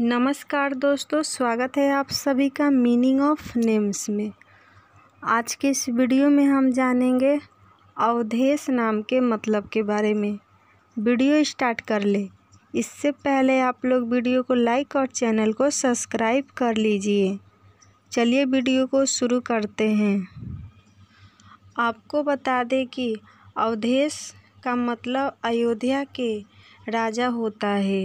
नमस्कार दोस्तों स्वागत है आप सभी का मीनिंग ऑफ नेम्स में आज के इस वीडियो में हम जानेंगे अवधेश नाम के मतलब के बारे में वीडियो स्टार्ट कर ले इससे पहले आप लोग वीडियो को लाइक और चैनल को सब्सक्राइब कर लीजिए चलिए वीडियो को शुरू करते हैं आपको बता दें कि अवधेश का मतलब अयोध्या के राजा होता है